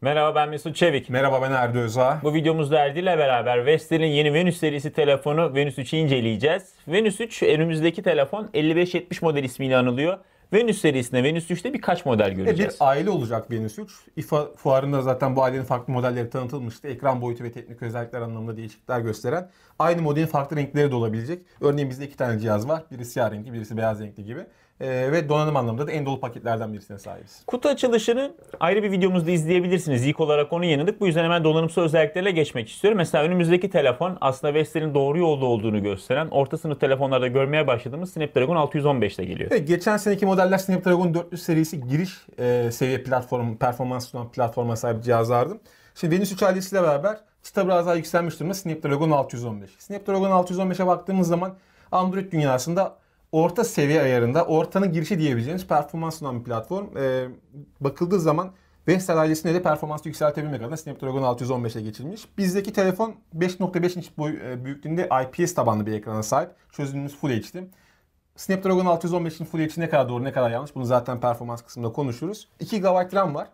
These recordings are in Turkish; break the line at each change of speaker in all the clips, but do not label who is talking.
Merhaba ben Mesut Çevik. Merhaba ben Erdi Öza. Bu videomuzda Erdi ile beraber Vestel'in yeni Venus serisi telefonu Venus 3'ü inceleyeceğiz. Venus 3 önümüzdeki telefon 5570 model ismiyle anılıyor. Venüs serisinde Venüs 3'te birkaç model göreceğiz. E bir
aile olacak Venus 3. Ifa fuarında zaten bu ailenin farklı modelleri tanıtılmıştı. Ekran boyutu ve teknik özellikler anlamında değişiklikler gösteren. Aynı modelin farklı renkleri de olabilecek. Örneğin bizde iki tane cihaz var. Biri siyah renkli, birisi beyaz renkli gibi
e, ve donanım anlamında da en dolu paketlerden birisine sahibiz. Kutu açılışını ayrı bir videomuzda izleyebilirsiniz. İlk olarak onu yanıdık. Bu yüzden hemen donanımsal özelliklerle geçmek istiyorum. Mesela önümüzdeki telefon aslında Vestel'in doğru yolda olduğunu gösteren orta sınıf telefonlarda görmeye başladığımız Snapdragon 615 ile geliyor. Evet, geçen
seneki modeller Snapdragon 400 serisi giriş e, seviye platform, performans sunan platforma sahip cihazlardı. Şimdi Venüs 3 ailesiyle beraber çıta biraz daha yükselmiş durumda Snapdragon 615. Snapdragon 615'e baktığımız zaman Android dünyasında orta seviye ayarında, ortanın girişi diyebileceğiniz performans sunan bir platform. Ee, bakıldığı zaman Vestel ailesinde de performansı yükseltebilmek adına Snapdragon 615'e geçilmiş. Bizdeki telefon 5.5 inç boy, e, büyüklüğünde IPS tabanlı bir ekrana sahip. Çözünürlüğümüz Full HD. Snapdragon 615'in Full HD ne kadar doğru ne kadar yanlış bunu zaten performans kısmında konuşuruz. 2 GB RAM var.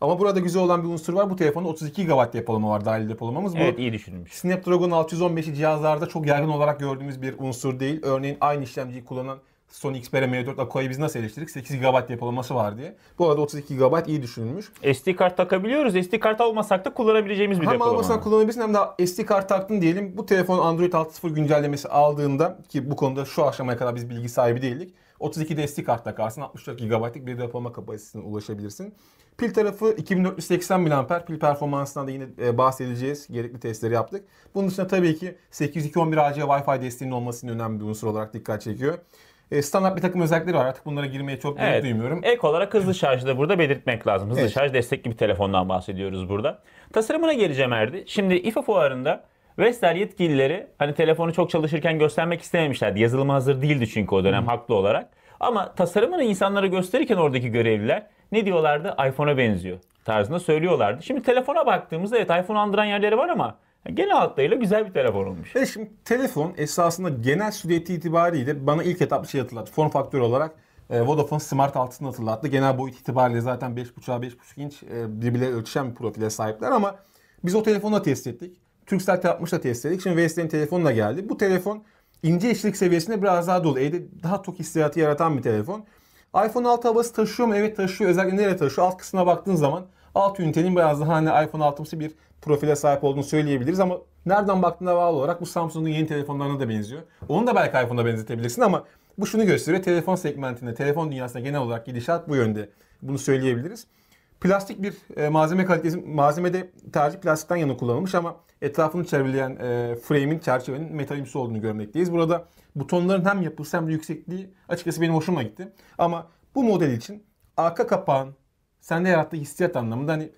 Ama burada güzel olan bir unsur var. Bu telefonda 32 GB depolama var dahil depolamamız. Evet iyi düşünmüş. Snapdragon 615'i cihazlarda çok yaygın olarak gördüğümüz bir unsur değil. Örneğin aynı işlemciyi kullanan Sony Xperia M4 Aqua'yı biz nasıl eleştirdik? 8 GB depolaması var diye. Bu arada 32 GB iyi düşünülmüş. SD kart takabiliyoruz.
SD kart almasak da kullanabileceğimiz bir hem depolama. Hem almasak
kullanabilirsin hem de SD kart taktın diyelim. Bu telefon Android 6.0 güncellemesi aldığında ki bu konuda şu aşamaya kadar biz bilgi sahibi değildik. 32 32'de SD kart takarsın. 64 GB'lık bir depolama kapasitesine ulaşabilirsin. Pil tarafı 2480 mAh. Pil performansına da yine e, bahsedeceğiz. Gerekli testleri yaptık. Bunun dışında tabii ki 802.11ac Wi-Fi desteğinin olmasının önemli bir unsur olarak dikkat çekiyor. E, standart bir takım özellikleri var. Artık bunlara girmeye çok gerek evet. duymuyorum.
Ek olarak hızlı şarjı da burada belirtmek lazım. Hızlı evet. şarj destekli bir telefondan bahsediyoruz burada. Tasarımına geleceğim Erdi. Şimdi IFA fuarında Vestel yetkilileri hani telefonu çok çalışırken göstermek istememişlerdi. Yazılımı hazır değildi çünkü o dönem hmm. haklı olarak. Ama tasarımını insanlara gösterirken oradaki görevliler ne diyorlardı? iPhone'a benziyor tarzında söylüyorlardı. Şimdi telefona baktığımızda evet iPhone andıran yerleri var ama Genel hatlarıyla güzel bir telefon olmuş. E şimdi
telefon esasında genel süreti itibariyle bana ilk etapta şey hatırlattı. Form faktörü olarak e, Vodafone Smart 6'sını hatırlattı. Genel boyut itibariyle zaten 5.5'a 5.5 inç e, birbirleri ölçüşen bir profile sahipler ama biz o telefonla test ettik. Turkcell 60 da test ettik. Şimdi Vestel'in da geldi. Bu telefon ince işlik seviyesinde biraz daha dolu. Elde daha tok hissiyatı yaratan bir telefon. iPhone 6 havası taşıyor mu? Evet taşıyor. Özellikle nereye taşıyor? Alt kısmına baktığın zaman alt ünitenin biraz daha hani iPhone 6'sı bir profile sahip olduğunu söyleyebiliriz ama nereden baktığına bağlı olarak bu Samsung'un yeni telefonlarına da benziyor. Onu da belki iPhone'a benzetebilirsin ama bu şunu gösteriyor. Telefon segmentinde, telefon dünyasında genel olarak gidişat bu yönde. Bunu söyleyebiliriz. Plastik bir e, malzeme kalitesi, malzemede tercih plastikten yana kullanılmış ama etrafını çevreleyen e, frame'in, çerçevenin metalimsi olduğunu görmekteyiz. Burada butonların hem yapısı hem de yüksekliği açıkçası benim hoşuma gitti. Ama bu model için arka kapağın sende yarattığı hissiyat anlamında hani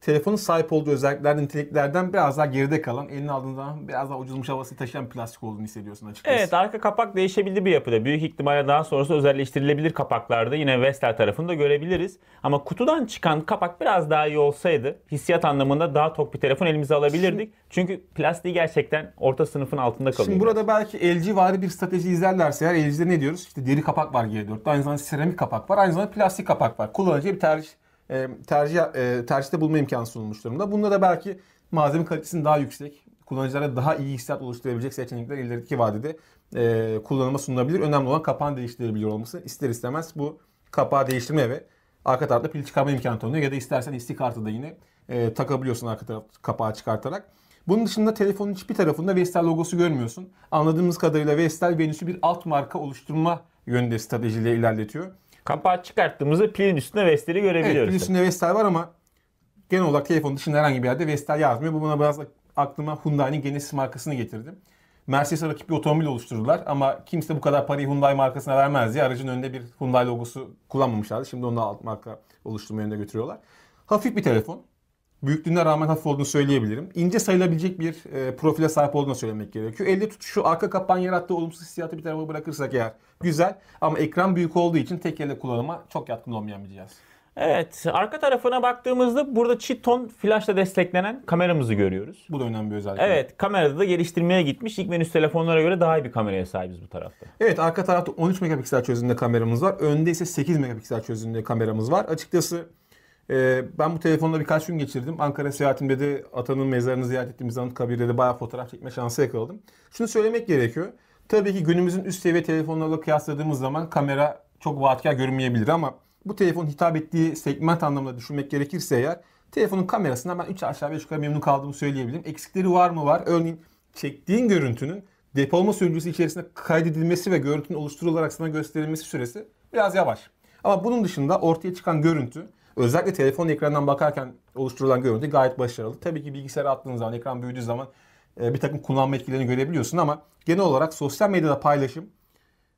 telefonun sahip olduğu özelliklerden, niteliklerden biraz daha geride kalan, elini aldığında biraz daha ucuzmuş havası taşıyan plastik olduğunu hissediyorsun açıkçası.
Evet, arka kapak değişebildi bir yapıda. Büyük ihtimalle daha sonrası özelleştirilebilir kapaklarda yine Vestel tarafında görebiliriz. Ama kutudan çıkan kapak biraz daha iyi olsaydı hissiyat anlamında daha tok bir telefon elimize alabilirdik. Şimdi, Çünkü plastiği gerçekten orta sınıfın altında kalıyor. Şimdi
burada belki LG vari bir strateji izlerlerse eğer LG'de ne diyoruz? İşte deri kapak var G4'te, aynı zamanda seramik kapak var, aynı zamanda plastik kapak var. Kullanıcıya bir tercih e, tercih e, tercihte bulma imkanı sunulmuş durumda. Bunda da belki malzeme kalitesinin daha yüksek, kullanıcılara daha iyi hissiyat oluşturabilecek seçenekler ileriki vadede e, kullanıma sunulabilir. Önemli olan kapağın değiştirebiliyor olması. İster istemez bu kapağı değiştirme ve arka tarafta pil çıkarma imkanı tanıyor ya da istersen SD kartı da yine e, takabiliyorsun arka taraf kapağı çıkartarak. Bunun dışında telefonun hiçbir tarafında Vestel logosu görmüyorsun. Anladığımız kadarıyla Vestel Venüs'ü bir alt marka oluşturma yönünde stratejiyle ilerletiyor. Kapağı çıkarttığımızda pilin üstünde Vestel'i görebiliyoruz. Evet, pilin üstünde Vestel var ama genel olarak telefonun dışında herhangi bir yerde Vestel yazmıyor. Bu buna biraz aklıma Hyundai'nin Genesis markasını getirdim. Mercedes rakip bir otomobil oluştururlar ama kimse bu kadar parayı Hyundai markasına vermez diye aracın önünde bir Hyundai logosu kullanmamışlardı. Şimdi onu alt marka oluşturmaya yönünde götürüyorlar. Hafif bir telefon büyüklüğüne rağmen hafif olduğunu söyleyebilirim. İnce sayılabilecek bir e, profile sahip olduğunu söylemek gerekiyor. Elde tutuşu arka kapan yarattığı olumsuz hissiyatı bir tarafa bırakırsak eğer güzel ama ekran büyük olduğu için
tek elle kullanıma çok yatkın olmayan bir cihaz. Evet, arka tarafına baktığımızda burada Chiton flashla desteklenen kameramızı görüyoruz. Bu da önemli bir özellik. Evet, kamerada da geliştirmeye gitmiş. İlk menüs telefonlara göre daha iyi bir kameraya sahibiz bu tarafta.
Evet, arka tarafta 13 megapiksel çözünürlüğünde kameramız var. Önde ise 8 megapiksel çözünürlüğünde kameramız var. Açıkçası ee, ben bu telefonla birkaç gün geçirdim. Ankara seyahatimde de atanın mezarını ziyaret ettiğimiz Anıtkabir'de de bayağı fotoğraf çekme şansı yakaladım. Şunu söylemek gerekiyor. Tabii ki günümüzün üst seviye telefonlarla kıyasladığımız zaman kamera çok vaatkar görünmeyebilir ama bu telefon hitap ettiği segment anlamında düşünmek gerekirse eğer telefonun kamerasından ben 3 aşağı 5 yukarı memnun kaldığımı söyleyebilirim. Eksikleri var mı var? Örneğin çektiğin görüntünün depolama sürücüsü içerisinde kaydedilmesi ve görüntünün oluşturularak sana gösterilmesi süresi biraz yavaş. Ama bunun dışında ortaya çıkan görüntü Özellikle telefon ekranından bakarken oluşturulan görüntü gayet başarılı. Tabii ki bilgisayara attığınız zaman, ekran büyüdüğü zaman e, bir takım kullanma etkilerini görebiliyorsun ama genel olarak sosyal medyada paylaşım,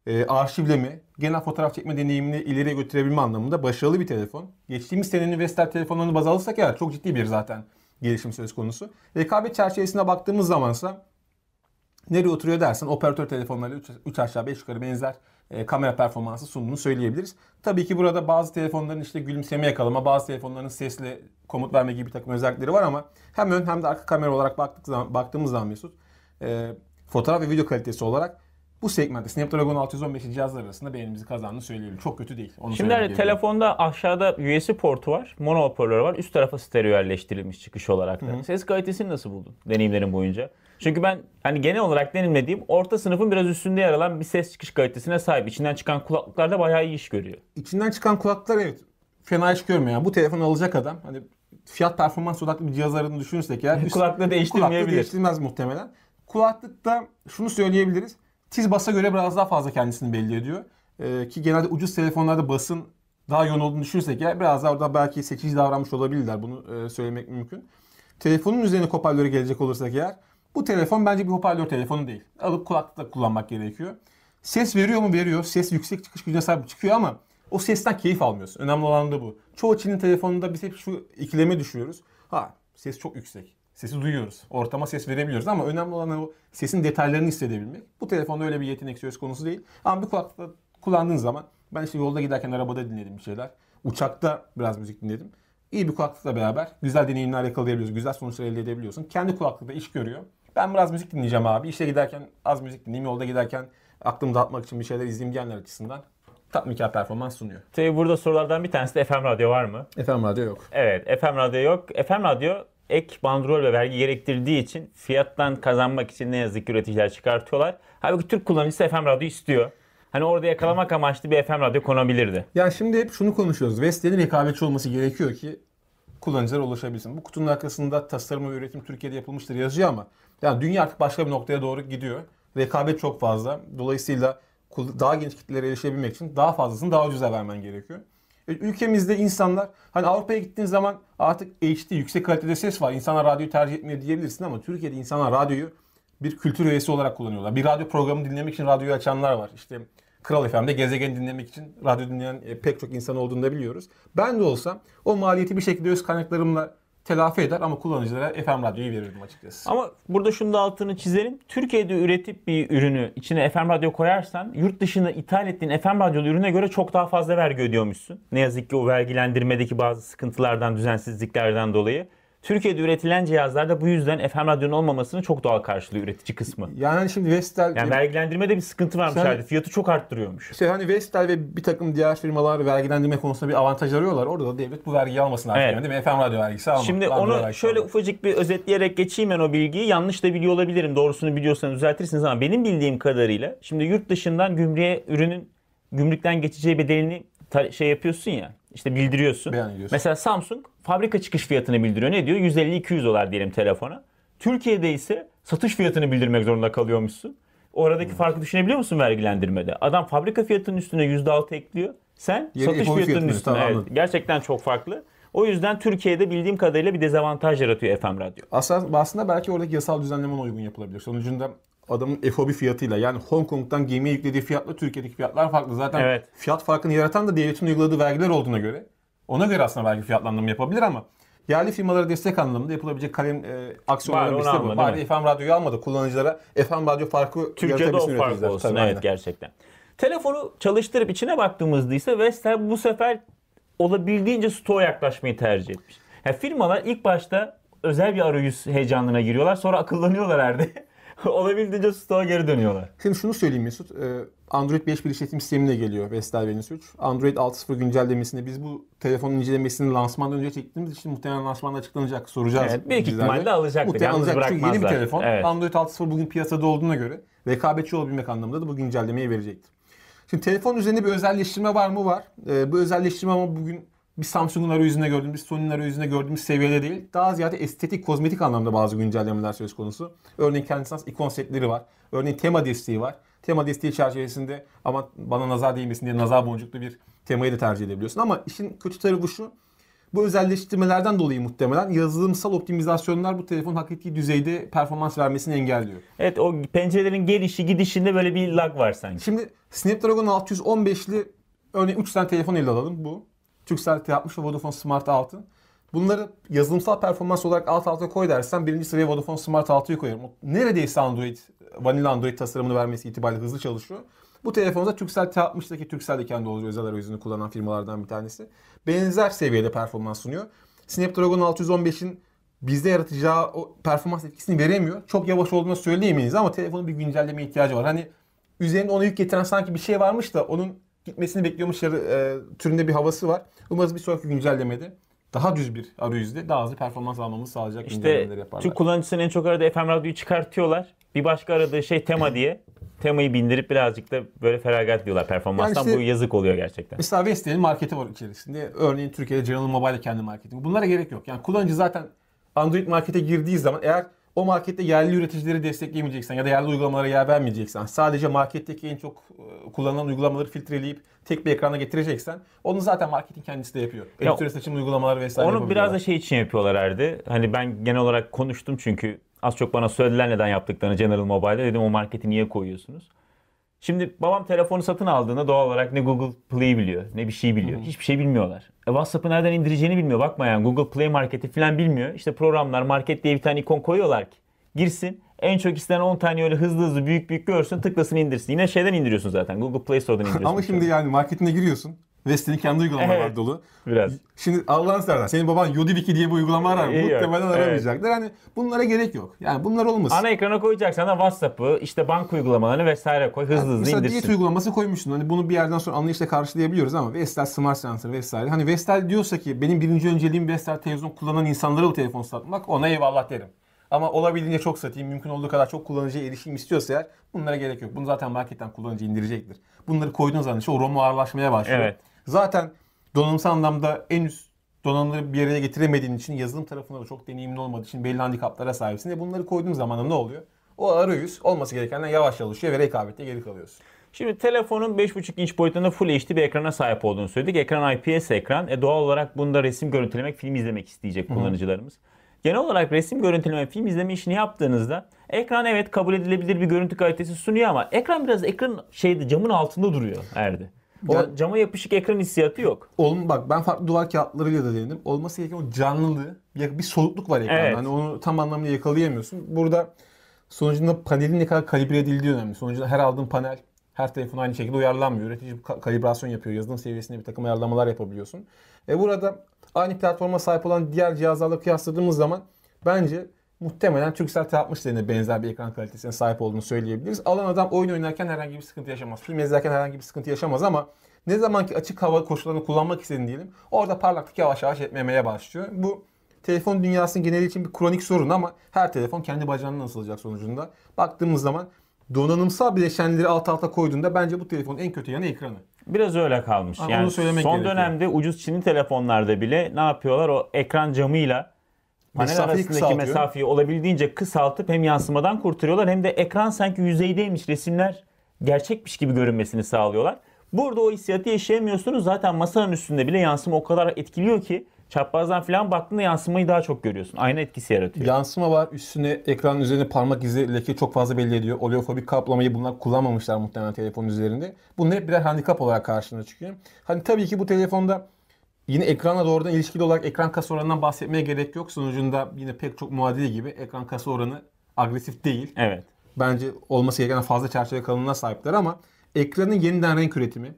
e, arşivleme, genel fotoğraf çekme deneyimini ileriye götürebilme anlamında başarılı bir telefon. Geçtiğimiz senenin Vestel telefonlarını baz alırsak eğer çok ciddi bir zaten gelişim söz konusu. Rekabet çerçevesine baktığımız zamansa nereye oturuyor dersen operatör telefonları 3 aşağı 5 yukarı benzer e, kamera performansı sunduğunu söyleyebiliriz. Tabii ki burada bazı telefonların işte gülümseme yakalama, bazı telefonların sesle komut verme gibi bir takım özellikleri var ama hem ön hem de arka kamera olarak baktık zaman, baktığımız zaman Mesut e, fotoğraf ve video kalitesi olarak bu segmentte Snapdragon 615 cihazlar arasında beğenimizi kazandığını söyleyebilirim. Çok kötü değil. Onu Şimdi hani
telefonda aşağıda USB portu var, mono hoparlör var. Üst tarafa stereo yerleştirilmiş çıkış olarak da. Hı hı. Ses kalitesini nasıl buldun deneyimlerin boyunca? Çünkü ben hani genel olarak denilmediğim orta sınıfın biraz üstünde yer alan bir ses çıkış kalitesine sahip. İçinden çıkan kulaklıklar da bayağı iyi iş görüyor. İçinden çıkan kulaklıklar evet fena iş görmüyor. Yani bu telefonu alacak adam hani fiyat
performans odaklı bir cihaz aradığını düşünürsek eğer üst, kulaklığı değiştirmeyebilir. Kulaklığı değiştirmez muhtemelen. Kulaklıkta şunu söyleyebiliriz. Tiz basa göre biraz daha fazla kendisini belli ediyor. Ee, ki genelde ucuz telefonlarda basın daha yoğun olduğunu düşünürsek eğer biraz daha orada belki seçici davranmış olabilirler. Bunu e, söylemek mümkün. Telefonun üzerine hoparlöre gelecek olursak eğer bu telefon bence bir hoparlör telefonu değil. Alıp kulaklıkla kullanmak gerekiyor. Ses veriyor mu? Veriyor. Ses yüksek çıkış gücüne sahip çıkıyor ama o sesten keyif almıyorsun. Önemli olan da bu. Çoğu Çin'in telefonunda biz hep şu ikileme düşüyoruz. Ha ses çok yüksek. Sesi duyuyoruz. Ortama ses verebiliyoruz ama önemli olan o sesin detaylarını hissedebilmek. Bu telefonda öyle bir yetenek söz konusu değil. Ama bir kulaklıkla kullandığın zaman ben işte yolda giderken arabada dinledim bir şeyler. Uçakta biraz müzik dinledim. İyi bir kulaklıkla beraber güzel deneyimler yakalayabiliyorsun. Güzel sonuçlar elde edebiliyorsun. Kendi kulaklıkla iş görüyor. Ben biraz müzik dinleyeceğim abi. İşe giderken az müzik dinleyeyim. Yolda giderken aklımı dağıtmak için bir şeyler izleyeyim diyenler açısından tatminkar performans
sunuyor. Tabii burada sorulardan bir tanesi de FM radyo var mı? FM radyo yok. Evet FM radyo yok. FM radyo ek bandrol ve vergi gerektirdiği için fiyattan kazanmak için ne yazık ki üreticiler çıkartıyorlar. Halbuki Türk kullanıcısı FM radyo istiyor. Hani orada yakalamak amaçlı bir FM radyo konabilirdi.
Ya şimdi hep şunu konuşuyoruz. Vestiye'nin rekabetçi olması gerekiyor ki kullanıcılara ulaşabilsin. Bu kutunun arkasında tasarım ve üretim Türkiye'de yapılmıştır yazıyor ama yani dünya artık başka bir noktaya doğru gidiyor. Rekabet çok fazla. Dolayısıyla daha geniş kitlelere erişebilmek için daha fazlasını daha ucuza vermen gerekiyor. E, ülkemizde insanlar hani Avrupa'ya gittiğin zaman artık HD yüksek kalitede ses var. İnsanlar radyoyu tercih etmiyor diyebilirsin ama Türkiye'de insanlar radyoyu bir kültür üyesi olarak kullanıyorlar. Bir radyo programı dinlemek için radyoyu açanlar var. İşte Kral FM'de gezegeni dinlemek için radyo dinleyen e, pek çok insan olduğunu da biliyoruz. Ben de olsam o maliyeti bir şekilde öz kaynaklarımla
telafi eder ama kullanıcılara FM radyoyu verirdim açıkçası. Ama burada şunu da altını çizelim. Türkiye'de üretip bir ürünü içine FM radyo koyarsan yurt dışında ithal ettiğin FM radyolu ürüne göre çok daha fazla vergi ödüyormuşsun. Ne yazık ki o vergilendirmedeki bazı sıkıntılardan, düzensizliklerden dolayı. Türkiye'de üretilen cihazlarda bu yüzden FM radyonun olmamasını çok doğal karşılıyor üretici kısmı. Yani şimdi Vestel... Yani vergilendirmede bir sıkıntı varmış Sen- herhalde.
Fiyatı çok arttırıyormuş. İşte hani Vestel ve bir takım diğer firmalar vergilendirme konusunda bir avantaj arıyorlar. Orada da devlet bu vergiyi almasın artık. Evet. Değil mi? FM radyo vergisi alma. Şimdi onu
şöyle ufacık bir özetleyerek geçeyim ben o bilgiyi. Yanlış da biliyor olabilirim. Doğrusunu biliyorsanız düzeltirsiniz ama benim bildiğim kadarıyla şimdi yurt dışından gümrüğe ürünün gümrükten geçeceği bedelini şey yapıyorsun ya. işte bildiriyorsun. Mesela Samsung fabrika çıkış fiyatını bildiriyor. Ne diyor? 150-200 dolar diyelim telefona. Türkiye'de ise satış fiyatını bildirmek zorunda kalıyormuşsun. Oradaki hmm. farkı düşünebiliyor musun vergilendirmede? Adam fabrika fiyatının üstüne %6 ekliyor. Sen Yeni satış fiyatının, fiyatının üstüne. Evet, gerçekten çok farklı. O yüzden Türkiye'de bildiğim kadarıyla bir dezavantaj yaratıyor FM
Radyo. Aslında, aslında belki oradaki yasal düzenleme uygun yapılabilir. Sonucunda adamın FOB fiyatıyla yani Hong Kong'dan gemiye yüklediği fiyatla Türkiye'deki fiyatlar farklı. Zaten evet. fiyat farkını yaratan da devletin uyguladığı vergiler olduğuna göre. Ona göre aslında belki fiyatlandırma yapabilir ama yerli firmalara destek anlamında yapılabilecek kalem e, aksiyonlardan birisi bu. Bari FM radyoyu almadı kullanıcılara. FM radyo
farkı Türkiye'de o fark olsun. Tabii, evet aynen. gerçekten. Telefonu çalıştırıp içine baktığımızda ise Vestel bu sefer olabildiğince stoğa yaklaşmayı tercih etmiş. Yani firmalar ilk başta özel bir arayüz heyecanına giriyorlar. Sonra akıllanıyorlar herde. olabildiğince stoğa geri dönüyorlar. Şimdi şunu söyleyeyim Mesut. Ee, Android 5 bir işletim sistemine geliyor Vestel Venus 3.
Android 6.0 güncellemesinde biz bu telefonun incelemesini lansmandan önce çektiğimiz için muhtemelen lansmanda açıklanacak soracağız. Evet, büyük bizlerle. ihtimalle alacaklar. Muhtemelen alacak çünkü yeni bir telefon. Evet. Android 6.0 bugün piyasada olduğuna göre rekabetçi olabilmek anlamında da bu güncellemeyi verecektir. Şimdi telefon üzerinde bir özelleştirme var mı? Var. Ee, bu özelleştirme ama bugün bir Samsung'un arayüzünde gördüğümüz, Sony'nin arayüzünde gördüğümüz seviyede değil. Daha ziyade estetik, kozmetik anlamda bazı güncellemeler söz konusu. Örneğin kendisinden ikon setleri var. Örneğin tema desteği var. Tema desteği çerçevesinde ama bana nazar değmesin diye nazar boncuklu bir temayı da tercih edebiliyorsun. Ama işin kötü tarafı şu. Bu özelleştirmelerden dolayı muhtemelen yazılımsal optimizasyonlar bu telefonun hak ettiği düzeyde performans vermesini engelliyor. Evet o pencerelerin gelişi gidişinde böyle bir lag var sanki. Şimdi Snapdragon 615'li örneğin 3 tane telefon ele alalım bu. Turkcell'de yapmış ve Vodafone Smart 6. Bunları yazılımsal performans olarak alt alta koy dersen birinci sıraya Vodafone Smart 6'yı koyarım. Neredeyse Android, vanilla Android tasarımını vermesi itibariyle hızlı çalışıyor. Bu telefonda Turkcell T60'daki Turkcell de kendi özel arayüzünü kullanan firmalardan bir tanesi. Benzer seviyede performans sunuyor. Snapdragon 615'in bizde yaratacağı o performans etkisini veremiyor. Çok yavaş olduğunu söyleyemeyiz ama telefonun bir güncelleme ihtiyacı var. Hani üzerinde ona yük getiren sanki bir şey varmış da onun gitmesini bekliyormuş yarı, e, türünde bir havası var. Umarız bir sonraki güncellemede daha düz bir arayüzde daha hızlı performans
almamızı sağlayacak işte, yaparlar. Türk kullanıcısının en çok aradığı FM radyoyu çıkartıyorlar. Bir başka aradığı şey tema diye. Temayı bindirip birazcık da böyle feragat diyorlar performanstan. Yani işte, bu yazık oluyor gerçekten.
Mesela Vestel'in marketi var içerisinde. Örneğin Türkiye'de General Mobile kendi marketi. Bunlara gerek yok. Yani kullanıcı zaten Android markete girdiği zaman eğer o markette yerli üreticileri destekleyemeyeceksen ya da yerli uygulamalara yer vermeyeceksen sadece marketteki en çok e, kullanılan uygulamaları filtreleyip tek bir ekrana getireceksen onu zaten marketin kendisi de yapıyor. Ya, seçim uygulamaları vesaire Onu biraz
da şey için yapıyorlar herde. Hani ben genel olarak konuştum çünkü az çok bana söylediler neden yaptıklarını General Mobile'da. Dedim o marketi niye koyuyorsunuz? Şimdi babam telefonu satın aldığında doğal olarak ne Google Play biliyor ne bir şey biliyor. Hı. Hiçbir şey bilmiyorlar. E, WhatsApp'ı nereden indireceğini bilmiyor. Bakma yani Google Play marketi falan bilmiyor. İşte programlar market diye bir tane ikon koyuyorlar ki girsin. En çok istenen 10 tane öyle hızlı hızlı büyük büyük görsün tıklasın indirsin. Yine şeyden indiriyorsun zaten Google Play Store'dan indiriyorsun. Ama şimdi
yani marketine giriyorsun. West'in kendi uygulamaları evet. dolu. Biraz. Şimdi Allah'ın seversen senin baban Yodibiki diye bir uygulama var İyi Muhtemelen yok. aramayacaklar. Evet. bunlara gerek yok. Yani bunlar olmaz. Ana
ekrana koyacaksan da WhatsApp'ı, işte bank uygulamalarını vesaire koy. Hızlı yani hızlı mesela indirsin. Mesela diyet
uygulaması koymuşsun. Hani bunu bir yerden sonra anlayışla karşılayabiliyoruz ama Vestel Smart Center vesaire. Hani Vestel diyorsa ki benim birinci önceliğim Vestel televizyon kullanan insanlara bu telefonu satmak ona eyvallah derim. Ama olabildiğince çok satayım, mümkün olduğu kadar çok kullanıcıya erişim istiyorsa eğer bunlara gerek yok. Bunu zaten marketten kullanıcı indirecektir. Bunları koyduğunuz anda işte o ROM'u ağırlaşmaya başlıyor. Evet. Zaten donanımsal anlamda en üst donanımları bir yere getiremediğin için yazılım tarafında da çok deneyimli olmadığı için belli handikaplara sahipsin. E bunları koyduğun zaman ne oluyor? O arayüz olması gerekenden yavaş çalışıyor ve rekabette geri kalıyorsun.
Şimdi telefonun 5.5 inç boyutunda Full HD bir ekrana sahip olduğunu söyledik. Ekran IPS ekran. E doğal olarak bunda resim görüntülemek, film izlemek isteyecek kullanıcılarımız. Hı-hı. Genel olarak resim görüntüleme, film izleme işini yaptığınızda ekran evet kabul edilebilir bir görüntü kalitesi sunuyor ama ekran biraz ekran şeyde camın altında duruyor Erdi. O yani, cama yapışık ekran
hissiyatı yok. Oğlum bak ben farklı duvar kağıtlarıyla da denedim. Olması gereken o canlılığı, bir solukluk var ekranda. Evet. Hani onu tam anlamıyla yakalayamıyorsun. Burada sonucunda panelin ne kadar kalibre edildiği önemli. Sonucunda her aldığın panel her telefon aynı şekilde uyarlanmıyor. Üretici kalibrasyon yapıyor. Yazılım seviyesinde bir takım ayarlamalar yapabiliyorsun. E burada aynı platforma sahip olan diğer cihazlarla kıyasladığımız zaman bence muhtemelen Turkcell T60 benzer bir ekran kalitesine sahip olduğunu söyleyebiliriz. Alan adam oyun oynarken herhangi bir sıkıntı yaşamaz. Film izlerken herhangi bir sıkıntı yaşamaz ama ne zaman ki açık hava koşullarını kullanmak istediğini diyelim orada parlaklık yavaş yavaş etmemeye başlıyor. Bu telefon dünyasının geneli için bir kronik sorun ama her telefon kendi bacağından asılacak sonucunda. Baktığımız zaman donanımsal bileşenleri alt alta koyduğunda bence bu telefonun en kötü yanı ekranı.
Biraz öyle kalmış. Ama yani son gerekiyor. dönemde ucuz Çinli telefonlarda bile ne yapıyorlar? O ekran camıyla
panel mesafeyi arasındaki mesafeyi
olabildiğince kısaltıp hem yansımadan kurtarıyorlar hem de ekran sanki yüzeydeymiş resimler gerçekmiş gibi görünmesini sağlıyorlar. Burada o hissiyatı yaşayamıyorsunuz. Zaten masanın üstünde bile yansıma o kadar etkiliyor ki çaprazdan falan baktığında yansımayı daha çok görüyorsun. Aynı etkisi yaratıyor. Yansıma
var. Üstüne ekranın üzerine parmak izi leke çok fazla belli ediyor. Oleofobik kaplamayı bunlar kullanmamışlar muhtemelen telefon üzerinde. Bunun hep birer handikap olarak karşına çıkıyor. Hani tabii ki bu telefonda Yine ekrana doğrudan ilişkili olarak ekran kasa oranından bahsetmeye gerek yok. Sonucunda yine pek çok muadili gibi ekran kasa oranı agresif değil. Evet. Bence olması gereken fazla çerçeve kalınlığına sahipler ama ekranın yeniden renk üretimi,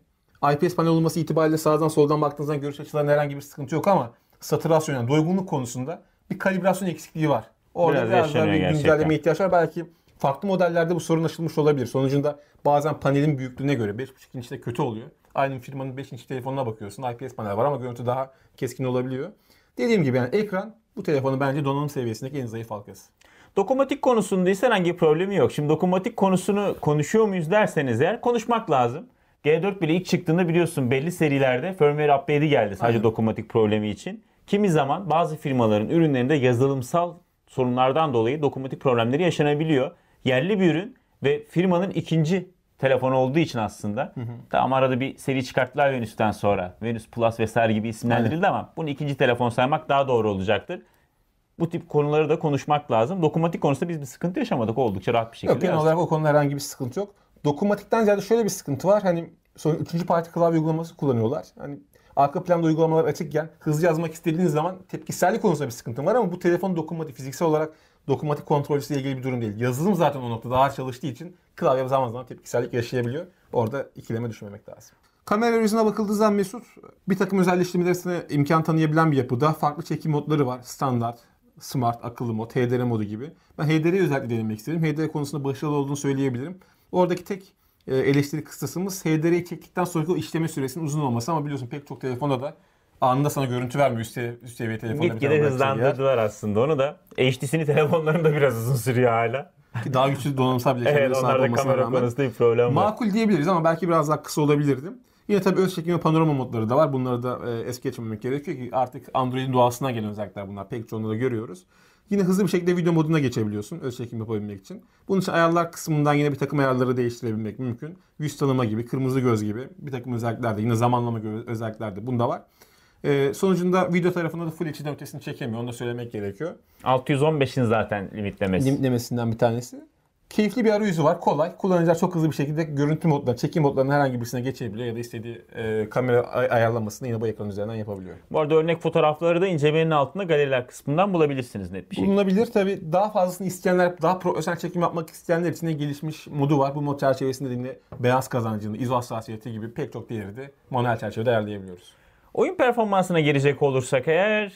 IPS panel olması itibariyle sağdan soldan baktığınızda görüş açılarında herhangi bir sıkıntı yok ama saturasyon yani doygunluk konusunda bir kalibrasyon eksikliği var. Orada biraz, biraz daha bir gerçekten. güncelleme ihtiyaç var. Belki Farklı modellerde bu sorun aşılmış olabilir. Sonucunda bazen panelin büyüklüğüne göre 5.5 inçte kötü oluyor. Aynı firmanın 5 inç telefonuna bakıyorsun. IPS panel var ama görüntü daha keskin olabiliyor. Dediğim gibi yani ekran bu telefonun bence
donanım seviyesindeki en zayıf halkası. Dokunmatik konusunda ise herhangi bir problemi yok. Şimdi dokunmatik konusunu konuşuyor muyuz derseniz eğer konuşmak lazım. G4 bile ilk çıktığında biliyorsun belli serilerde firmware update'i geldi sadece Aynen. dokunmatik problemi için. Kimi zaman bazı firmaların ürünlerinde yazılımsal sorunlardan dolayı dokunmatik problemleri yaşanabiliyor yerli bir ürün ve firmanın ikinci telefonu olduğu için aslında. Hı hı. Tamam arada bir seri çıkarttılar Venüs'ten sonra. Venüs Plus vesaire gibi isimlendirildi Aynen. ama bunu ikinci telefon saymak daha doğru olacaktır. Bu tip konuları da konuşmak lazım. Dokunmatik konusunda biz bir sıkıntı yaşamadık oldukça rahat bir şekilde. Yok genel olarak o konuda herhangi
bir sıkıntı yok. Dokunmatikten ziyade şöyle bir sıkıntı var. Hani sonra üçüncü parti klavye uygulaması kullanıyorlar. Hani arka planda uygulamalar açıkken hızlı yazmak istediğiniz zaman tepkisellik konusunda bir sıkıntım var ama bu telefon dokunmatik fiziksel olarak dokunmatik kontrolcüsüyle ilgili bir durum değil. Yazılım zaten o noktada ağır çalıştığı için klavye zaman zaman tepkisellik yaşayabiliyor. Orada ikileme düşmemek lazım. Kamera yüzüne bakıldığı zaman Mesut bir takım özelleştirmelerisine imkan tanıyabilen bir yapıda. Farklı çekim modları var. Standart, Smart, akıllı mod, HDR modu gibi. Ben hdr'i özellikle denemek istedim. HDR konusunda başarılı olduğunu söyleyebilirim. Oradaki tek e, eleştiri kıstasımız hdr'i çektikten sonraki o işleme süresinin uzun olması ama biliyorsun pek çok telefonda da anında sana görüntü vermiyor üst, üst seviye Git gide hızlandırdılar
aslında onu da. HD'sini telefonlarında biraz uzun sürüyor hala. Daha güçlü donanımsal bile evet, sahip olmasına kamera konusunda bir problem var.
Makul diyebiliriz ama belki biraz daha kısa olabilirdim. Yine tabii öz çekim ve panorama modları da var. Bunları da e, es geçmemek gerekiyor ki artık Android'in doğasına gelen özellikler bunlar. Pek çoğunu da görüyoruz. Yine hızlı bir şekilde video moduna geçebiliyorsun öz çekim yapabilmek için. Bunun için ayarlar kısmından yine bir takım ayarları değiştirebilmek mümkün. Yüz tanıma gibi, kırmızı göz gibi bir takım özellikler de yine zamanlama özellikler de bunda var. E, sonucunda video tarafında da full HD ötesini çekemiyor. Onu da söylemek gerekiyor.
615'in zaten limitlemesi. Limitlemesinden bir tanesi.
Keyifli bir arayüzü var. Kolay. Kullanıcılar çok hızlı bir şekilde görüntü modlarına, çekim modlarına herhangi birisine geçebiliyor ya da istediği e, kamera ay-
ayarlamasını yine bu ekran üzerinden yapabiliyor. Bu arada örnek fotoğrafları da incelemenin altında galeriler kısmından bulabilirsiniz net bir şekilde.
Bulunabilir tabi. Daha fazlasını isteyenler, daha profesyonel çekim yapmak isteyenler için de gelişmiş modu var. Bu mod çerçevesinde de yine beyaz kazancını, izo hassasiyeti gibi pek çok değeri de manuel çerçevede
ayarlayabiliyoruz. Oyun performansına gelecek olursak eğer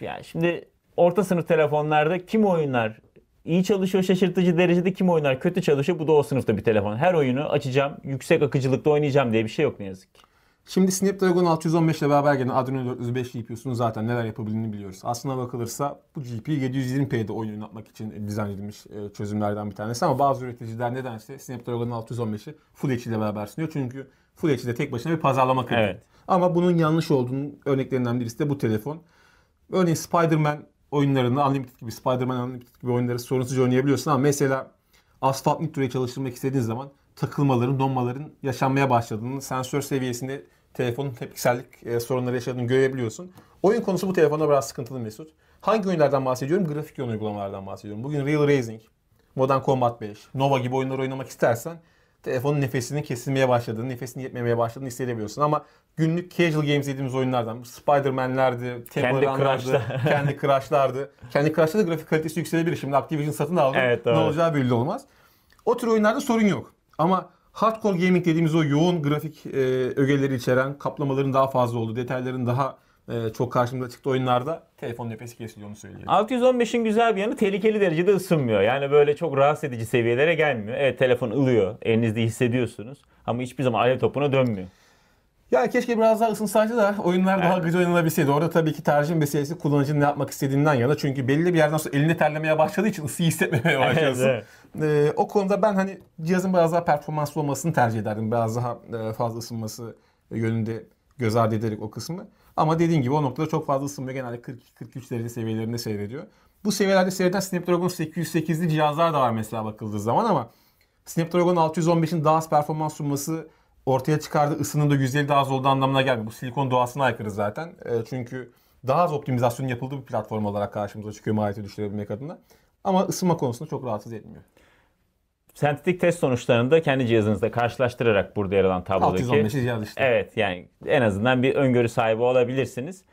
yani şimdi orta sınıf telefonlarda kim oyunlar iyi çalışıyor şaşırtıcı derecede kim oynar kötü çalışıyor bu da o sınıfta bir telefon. Her oyunu açacağım yüksek akıcılıkta oynayacağım diye bir şey yok ne yazık ki. Şimdi Snapdragon
615 ile beraber gelen Adreno 405 GPU'sunun zaten neler yapabildiğini biliyoruz. Aslına bakılırsa bu GPU 720p'de oyun oynatmak için dizayn edilmiş e, çözümlerden bir tanesi ama bazı üreticiler nedense Snapdragon 615'i Full HD ile beraber sunuyor. Çünkü Full HD'de tek başına bir pazarlama kırdı. Evet. Ama bunun yanlış olduğunu örneklerinden birisi de bu telefon. Örneğin Spider-Man oyunlarını, Unlimited gibi Spider-Man Unlimited gibi oyunları sorunsuz oynayabiliyorsun ama mesela Asphalt Nitro'yu çalıştırmak istediğin zaman takılmaların, donmaların yaşanmaya başladığını, sensör seviyesinde telefonun tepkisellik e, sorunları yaşadığını görebiliyorsun. Oyun konusu bu telefonda biraz sıkıntılı Mesut. Hangi oyunlardan bahsediyorum? Grafik yön uygulamalardan bahsediyorum. Bugün Real Racing, Modern Combat 5, Nova gibi oyunları oynamak istersen telefonun nefesini kesilmeye başladığını, nefesini yetmemeye başladığını hissedebiliyorsun. Ama günlük casual games dediğimiz oyunlardan Spider-Man'lerdi, kendi Crush'lardı, kendi Crush'lardı. kendi Crush'ta grafik kalitesi yükselebilir. Şimdi Activision satın aldı. Evet, ne olacağı belli olmaz. O tür oyunlarda sorun yok. Ama hardcore gaming dediğimiz o yoğun grafik e, ögeleri içeren kaplamaların daha
fazla olduğu, detayların daha ee, çok karşımıza çıktı oyunlarda
telefon nefesi kesiliyor onu söyleyelim.
615'in güzel bir yanı tehlikeli derecede ısınmıyor. Yani böyle çok rahatsız edici seviyelere gelmiyor. Evet telefon ılıyor. Elinizde hissediyorsunuz. Ama hiçbir zaman alev topuna dönmüyor.
Ya keşke biraz daha ısınsaydı da oyunlar evet. daha güzel oynanabilseydi. Orada tabii ki tercih meselesi kullanıcının ne yapmak istediğinden yana. Çünkü belli bir yerden sonra elini terlemeye başladığı için ısıyı hissetmemeye başlıyorsun. Evet, evet. Ee, o konuda ben hani cihazın biraz daha performanslı olmasını tercih ederdim. Biraz daha e, fazla ısınması yönünde göz ardı ederek o kısmı. Ama dediğim gibi o noktada çok fazla ısınmıyor. Genelde 42-43 derece seviyelerinde seyrediyor. Bu seviyelerde seyreden Snapdragon 808'li cihazlar da var mesela bakıldığı zaman ama Snapdragon 615'in daha az performans sunması ortaya çıkardığı ısının da %50 daha az olduğu anlamına gelmiyor. Bu silikon doğasına aykırı zaten. E, çünkü daha az optimizasyon yapıldığı bir platform olarak karşımıza çıkıyor
maliyeti düşürebilmek adına.
Ama ısınma konusunda çok rahatsız etmiyor
sentetik test sonuçlarını da kendi cihazınızla karşılaştırarak burada yer alan tablodaki... 615 işte. Evet yani en azından bir öngörü sahibi olabilirsiniz.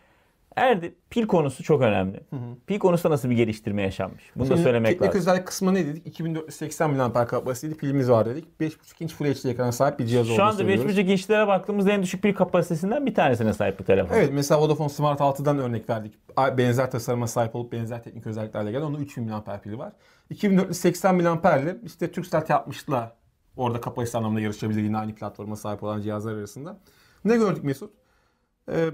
Erdi pil konusu çok önemli. Hı hı. Pil konusunda nasıl bir geliştirme yaşanmış? Bunu Şimdi da söylemek teknik lazım. Teknik
özellik kısmı ne dedik? 2480 mAh kapasiteli pilimiz var dedik. 5.5 inç Full HD ekrana sahip bir cihaz Şu olduğunu söylüyoruz. Şu anda
5.5 inçlere baktığımızda en düşük pil kapasitesinden bir tanesine sahip bir telefon. Evet
mesela Vodafone Smart 6'dan örnek verdik. Benzer tasarıma sahip olup benzer teknik özelliklerle gelen onun 3000 mAh pili var. 2480 mAh ile işte Turkcell yapmışla orada kapasite anlamında yarışabilir yine aynı platforma sahip olan cihazlar arasında. Ne gördük Mesut? Ee,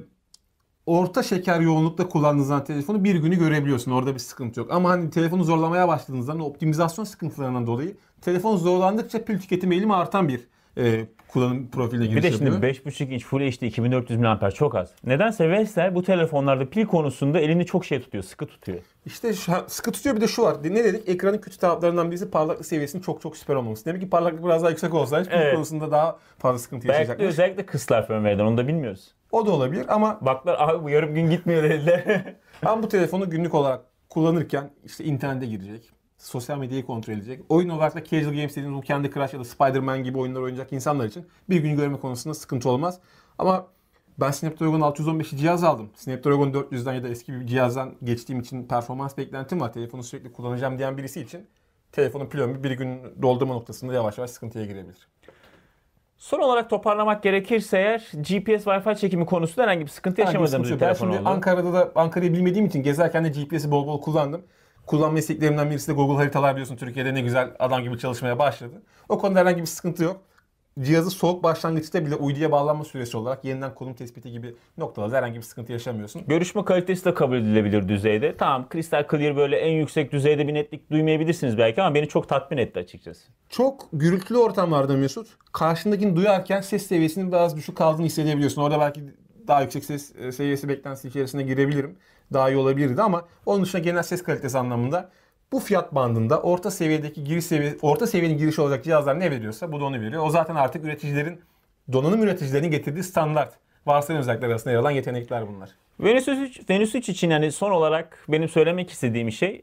orta şeker yoğunlukta kullandığınızdan telefonu bir günü görebiliyorsun. Orada bir sıkıntı yok. Ama hani telefonu zorlamaya başladığınızdan optimizasyon sıkıntılarından dolayı telefon zorlandıkça pil
tüketimi eğilimi artan bir e, kullanım profiline giriş Bir de şimdi 5.5 inç Full HD 2400 mAh çok az. Nedense Vestel bu telefonlarda pil konusunda elini çok şey tutuyor, sıkı tutuyor.
İşte şu, sıkı tutuyor bir de şu var. Ne dedik? Ekranın kötü taraflarından birisi parlaklık seviyesinin çok çok süper olmaması. Demek ki parlaklık biraz daha yüksek olsaydı evet. pil konusunda daha fazla sıkıntı Belki özellikle
kıslar firmware'den onu da bilmiyoruz.
O da olabilir ama... Baklar abi bu yarım gün gitmiyor dediler. ben bu telefonu günlük olarak kullanırken işte internete girecek. Sosyal medyayı kontrol edecek. Oyun olarak da casual games dediğimiz bu kendi Crash ya da Spider-Man gibi oyunlar oynayacak insanlar için bir gün görme konusunda sıkıntı olmaz. Ama ben Snapdragon 615'i cihaz aldım. Snapdragon 400'den ya da eski bir cihazdan geçtiğim için performans beklentim var. Telefonu sürekli kullanacağım diyen birisi için telefonun plomu bir gün doldurma noktasında yavaş yavaş
sıkıntıya girebilir. Son olarak toparlamak gerekirse eğer GPS Wi-Fi çekimi konusunda herhangi bir sıkıntı herhangi yaşamadığımız bir telefon oldu.
Ankara'da da Ankara'yı bilmediğim için gezerken de GPS'i bol bol kullandım. Kullanma isteklerimden birisi de Google haritalar biliyorsun Türkiye'de ne güzel adam gibi çalışmaya başladı. O konuda herhangi bir sıkıntı yok cihazı soğuk başlangıçta bile uyduya bağlanma süresi olarak yeniden konum tespiti gibi noktalarda herhangi bir sıkıntı yaşamıyorsun.
Görüşme kalitesi de kabul edilebilir düzeyde. Tamam kristal Clear böyle en yüksek düzeyde bir netlik duymayabilirsiniz belki ama beni çok tatmin etti açıkçası. Çok gürültülü
ortamlarda Mesut. Karşındakini duyarken ses seviyesinin biraz düşük kaldığını hissedebiliyorsun. Orada belki daha yüksek ses e, seviyesi beklentisi içerisine girebilirim. Daha iyi olabilirdi ama onun dışında genel ses kalitesi anlamında bu fiyat bandında orta seviyedeki giriş seviye, orta seviyenin giriş olacak cihazlar ne veriyorsa bu da onu veriyor. O zaten artık üreticilerin, donanım üreticilerinin getirdiği standart varsayım özellikler
arasında yer alan yetenekler bunlar. Venus 3, Venus 3 için hani son olarak benim söylemek istediğim şey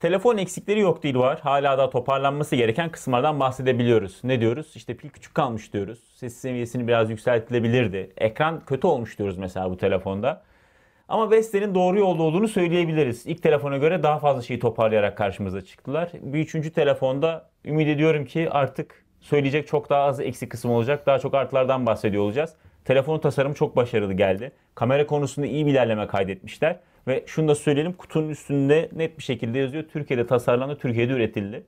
telefon eksikleri yok değil var. Hala daha toparlanması gereken kısımlardan bahsedebiliyoruz. Ne diyoruz? İşte pil küçük kalmış diyoruz. Ses seviyesini biraz yükseltilebilirdi. Ekran kötü olmuş diyoruz mesela bu telefonda. Ama Vestel'in doğru yolda olduğunu söyleyebiliriz. İlk telefona göre daha fazla şeyi toparlayarak karşımıza çıktılar. Bir üçüncü telefonda ümit ediyorum ki artık söyleyecek çok daha az eksik kısım olacak. Daha çok artılardan bahsediyor olacağız. Telefonun tasarımı çok başarılı geldi. Kamera konusunda iyi bir ilerleme kaydetmişler. Ve şunu da söyleyelim kutunun üstünde net bir şekilde yazıyor. Türkiye'de tasarlandı, Türkiye'de üretildi.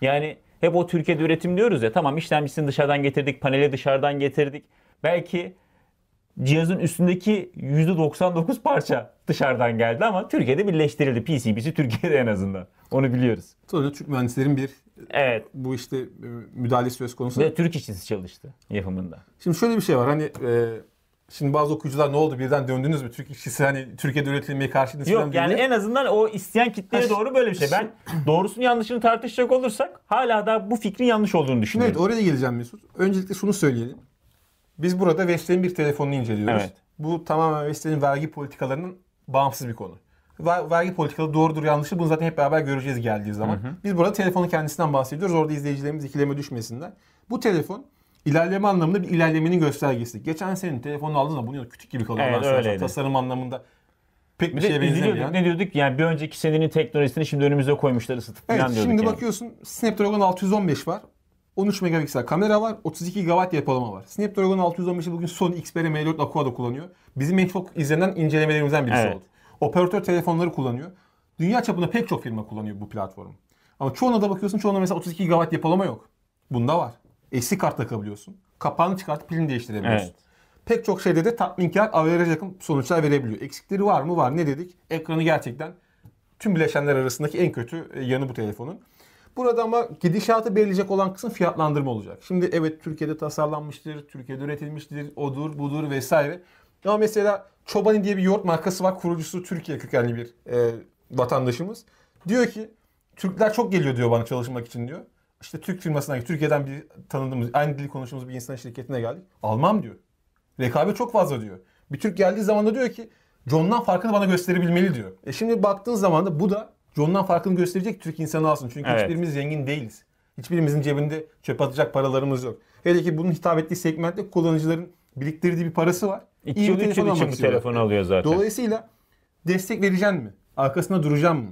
Yani hep o Türkiye'de üretim diyoruz ya tamam işlemcisini dışarıdan getirdik, paneli dışarıdan getirdik. Belki cihazın üstündeki %99 parça dışarıdan geldi ama Türkiye'de birleştirildi. PCB'si Türkiye'de en azından. Onu biliyoruz.
Sonra Türk mühendislerin bir evet. bu işte e, müdahale
söz konusu. Ve Türk işçisi çalıştı yapımında.
Şimdi şöyle bir şey var. Hani e, Şimdi bazı okuyucular ne oldu birden döndünüz mü? Türk işçisi hani Türkiye'de üretilmeye karşıydınız Yok yani diye. en
azından o isteyen
kitleye ha, doğru böyle bir şey. Ben doğrusunu yanlışını tartışacak olursak hala da bu fikrin yanlış olduğunu düşünüyorum. Evet oraya geleceğim Mesut. Öncelikle şunu söyleyelim. Biz burada Vestel'in bir telefonunu inceliyoruz. Evet. Bu tamamen Vestel'in vergi politikalarının bağımsız bir konu. Ver, vergi politikaları doğrudur yanlıştır bunu zaten hep beraber göreceğiz geldiği zaman. Hı hı. Biz burada telefonun kendisinden bahsediyoruz. Orada izleyicilerimiz ikileme düşmesinler. Bu telefon ilerleme anlamında bir ilerlemenin göstergesi. Geçen senin telefonunu aldığında bunu
kütük gibi kalıyor. Evet, Tasarım anlamında pek bir şeye benzemeyen. Ne diyorduk yani bir önceki senenin teknolojisini şimdi önümüze koymuşlar ısıtıp evet, Şimdi yani. bakıyorsun
Snapdragon 615 var. 13 megapiksel kamera var, 32 GB depolama var. Snapdragon 615 bugün Sony Xperia M4 Aqua'da kullanıyor. Bizim en çok izlenen incelemelerimizden birisi evet. oldu. Operatör telefonları kullanıyor. Dünya çapında pek çok firma kullanıyor bu platformu. Ama çoğuna da bakıyorsun çoğuna mesela 32 GB depolama yok. Bunda var. SD kart takabiliyorsun. Kapağını çıkartıp pilini değiştirebiliyorsun. Evet. Pek çok şeyde de tatminkar, average yakın sonuçlar verebiliyor. Eksikleri var mı? Var. Ne dedik? Ekranı gerçekten tüm bileşenler arasındaki en kötü yanı bu telefonun. Burada ama gidişatı belirleyecek olan kısım fiyatlandırma olacak. Şimdi evet Türkiye'de tasarlanmıştır, Türkiye'de üretilmiştir, odur, budur vesaire. Ama mesela Çobani diye bir yoğurt markası var. Kurucusu Türkiye kökenli bir e, vatandaşımız. Diyor ki Türkler çok geliyor diyor bana çalışmak için diyor. İşte Türk firmasından, Türkiye'den bir tanıdığımız, aynı dili konuştuğumuz bir insan şirketine geldik. Almam diyor. Rekabet çok fazla diyor. Bir Türk geldiği zaman da diyor ki John'dan farkını bana gösterebilmeli diyor. E şimdi baktığın zaman da bu da John'dan farkını gösterecek Türk insanı alsın. Çünkü evet. hiçbirimiz zengin değiliz. Hiçbirimizin cebinde çöp atacak paralarımız yok. Hele ki bunun hitap ettiği segmentte kullanıcıların biriktirdiği bir parası var. 2 yıl 3 yıl için bu telefonu alıyor zaten. Dolayısıyla destek vereceğim mi? Arkasında duracağım mı?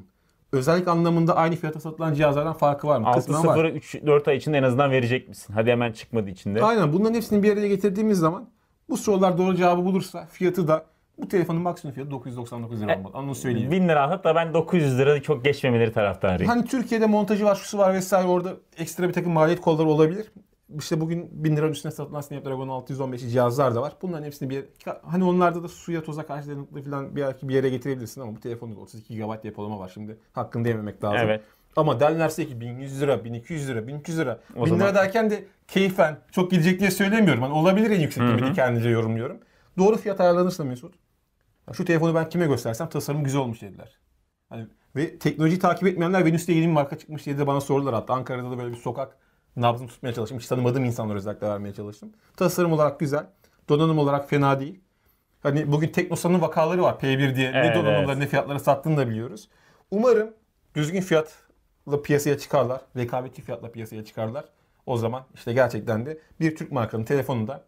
Özellik anlamında aynı fiyata satılan cihazlardan farkı var mı? 6.0'ı 3-4 ay içinde en azından verecek misin? Hadi hemen çıkmadı içinde. Aynen
bunların hepsini bir araya getirdiğimiz zaman bu sorular doğru cevabı bulursa fiyatı da bu telefonun maksimum fiyatı 999 lira e, olmalı. Onu söyleyeyim. 1000
lira hatta ben 900 lira çok geçmemeleri taraftarıyım. Hani
Türkiye'de montajı var, şusu var vesaire orada ekstra bir takım maliyet kolları olabilir. İşte bugün 1000 liranın üstüne satılan Snapdragon 615 cihazlar da var. Bunların hepsini bir hani onlarda da suya toza karşı dayanıklı falan bir, bir yere getirebilirsin ama bu telefonun 32 GB depolama var şimdi. Hakkını yememek lazım. Evet. Ama derlerse ki 1100 lira, 1200 lira, 1300 lira. O 1000 zaman... lira derken de keyfen çok gidecek diye söylemiyorum. Hani olabilir en yüksek gibi kendince yorumluyorum. Doğru fiyat ayarlanırsa Mesut şu telefonu ben kime göstersem tasarım güzel olmuş dediler. Hani ve teknolojiyi takip etmeyenler Venüs'te yeni bir marka çıkmış diye de bana sordular hatta. Ankara'da da böyle bir sokak nabzını tutmaya çalıştım. Hiç tanımadığım insanlara özellikle vermeye çalıştım. Tasarım olarak güzel. Donanım olarak fena değil. Hani bugün Teknosa'nın vakaları var P1 diye. Evet, ne donanımları evet. ne fiyatlara sattığını da biliyoruz. Umarım düzgün fiyatla piyasaya çıkarlar. Rekabetçi fiyatla piyasaya çıkarlar. O zaman işte gerçekten de bir Türk markanın telefonunda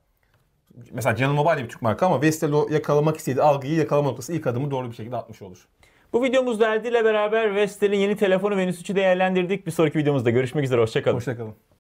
mesela Canon Mobile bir Türk marka ama Vestel'i yakalamak istediği algıyı yakalama noktası ilk adımı doğru bir şekilde atmış olur.
Bu videomuzda Erdi ile beraber Vestel'in yeni telefonu Venüs 3'ü değerlendirdik. Bir sonraki videomuzda görüşmek üzere. Hoşçakalın. Hoşçakalın.